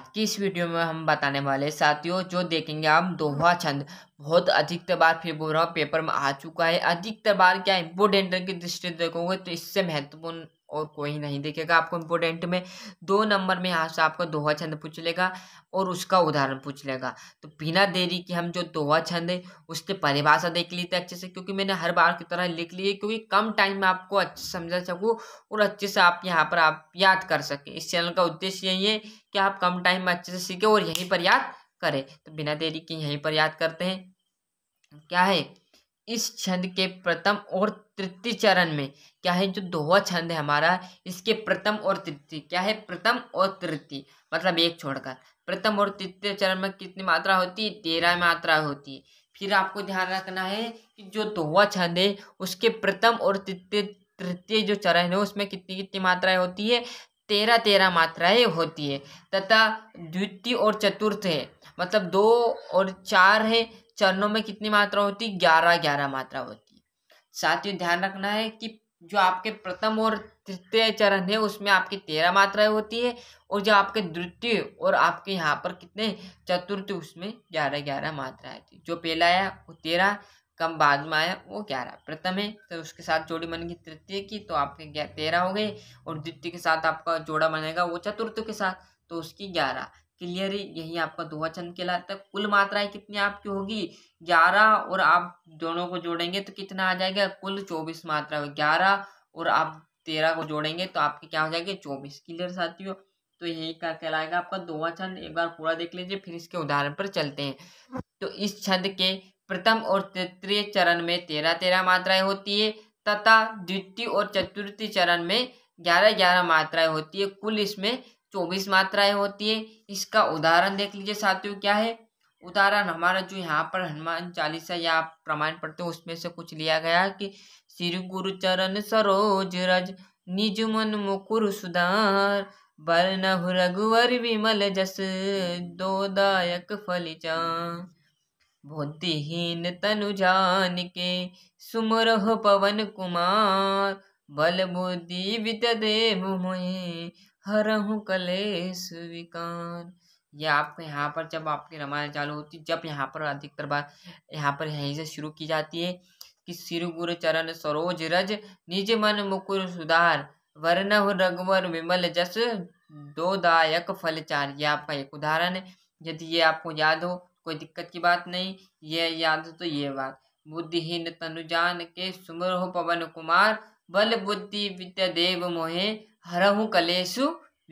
आज की इस वीडियो में हम बताने वाले साथियों जो देखेंगे आप दोहा छंद बहुत अधिकतर बार फिर बोल रहा हूँ पेपर में आ चुका है अधिकतर बार क्या इम्पोर्टेंट की दृष्टि देखोगे तो इससे महत्वपूर्ण और कोई नहीं देखेगा आपको इम्पोर्टेंट में दो नंबर में यहाँ से आपका दोहा छंद पूछ लेगा और उसका उदाहरण पूछ लेगा तो बिना देरी के हम जो दोहा छंद है उसके परिभाषा देख लेते अच्छे से क्योंकि मैंने हर बार की तरह लिख ली है क्योंकि कम टाइम में आपको अच्छे समझा सकूँ और अच्छे से आप यहाँ पर आप याद कर सकें इस चैनल का उद्देश्य यही है कि आप कम टाइम में अच्छे से सीखें और यहीं पर याद करें तो बिना देरी के यहीं पर याद करते हैं क्या है इस छंद के प्रथम और तृतीय चरण में क्या है जो दोहा छंद है हमारा इसके प्रथम और तृतीय क्या है प्रथम और तृतीय मतलब एक छोड़कर प्रथम और तृतीय चरण में कितनी मात्रा होती है तेरह मात्रा होती है फिर आपको ध्यान रखना है कि जो दोहा छंद है उसके प्रथम और तृतीय तृतीय जो चरण है उसमें कितनी कितनी मात्राएं होती है तेरह तेरह मात्राएं होती है तथा द्वितीय और चतुर्थ है मतलब दो और चार है चरणों में कितनी मात्रा होती है ग्यारह ग्यारह मात्रा होती है साथियों ध्यान रखना है कि जो आपके प्रथम और तृतीय चरण है उसमें आपकी तेरह मात्राएं होती है और जो आपके द्वितीय और आपके यहाँ पर कितने चतुर्थ उसमें ग्यारह ग्यारह मात्रा आती जो पहला आया वो तेरह कम बाद में आया वो ग्यारह प्रथम है तो उसके साथ जोड़ी बनेगी तृतीय की तो आपके तेरह हो गए और द्वितीय के साथ आपका जोड़ा बनेगा वो चतुर्थ के साथ तो उसकी ग्यारह क्लियर यही आपका दो वचन कहलाता है कुल मात्राएं कितनी आपकी होगी ग्यारह और आप दोनों को जोड़ेंगे तो कितना आ जाएगा कुल चौबीस मात्रा होगी ग्यारह और आप तेरह को जोड़ेंगे तो आपके क्या हो जाएंगे चौबीस क्लियर साथियों तो यही क्या कहलाएगा आपका दो वचन एक बार पूरा देख लीजिए फिर इसके उदाहरण पर चलते हैं तो इस छंद के प्रथम और तृतीय चरण में तेरह तेरह मात्राएं होती है तथा द्वितीय और चतुर्थी चरण में ग्यारह ग्यारह मात्राएं होती है कुल इसमें चौबीस मात्राएं होती है इसका उदाहरण देख लीजिए साथियों क्या है उदाहरण हमारा जो यहाँ पर हनुमान चालीसा या प्रमाण पढ़ते हैं उसमें से कुछ लिया गया कि श्री गुरु चरण सरोज रज निज मन मुकुर सुधार बर रघुवर विमल जस दो फलिचान बुद्धिहीन तनु जान के सुमरह पवन कुमार बल बुद्धि वित देव हर हूँ कले स्वीकार ये आपको यहाँ पर जब आपकी रामायण चालू होती जब यहाँ पर अधिकतर बात यहाँ पर यहीं से शुरू की जाती है कि श्री गुरु चरण सरोज रज निज मन मुकुर सुधार वर्ण रघुवर विमल जस दो दायक फलचार ये आपका एक उदाहरण है यदि ये आपको याद हो कोई दिक्कत की बात नहीं ये याद हो तो ये बात बुद्धिहीन तनुजान के सुमर हो पवन कुमार बल बुद्धि विद्या देव मोहे हरहु कलेशु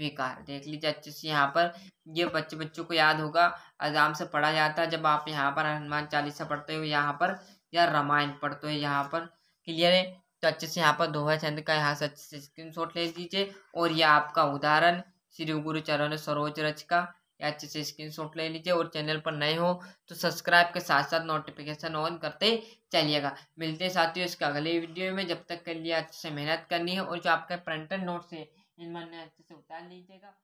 विकार देख लीजिए अच्छे से यहाँ पर ये बच्चे बच्चों को याद होगा आराम से पढ़ा जाता है जब आप यहाँ पर हनुमान चालीसा पढ़ते हो यहाँ पर या रामायण पढ़ते हो यहाँ पर क्लियर है तो अच्छे से यहाँ पर दोहा चंद का यहाँ से अच्छे से स्क्रीन ले लीजिए और यह आपका उदाहरण श्री गुरु चरण सरोज रच का अच्छे से स्क्रीनशॉट ले लीजिए और चैनल पर नए हो तो सब्सक्राइब के साथ साथ नोटिफिकेशन ऑन करते चलिएगा मिलते हैं साथियों इसके अगले वीडियो में जब तक के लिए अच्छे से मेहनत करनी है और जो आपका प्रिंटेड नोट्स है इनमें अच्छे से उतार लीजिएगा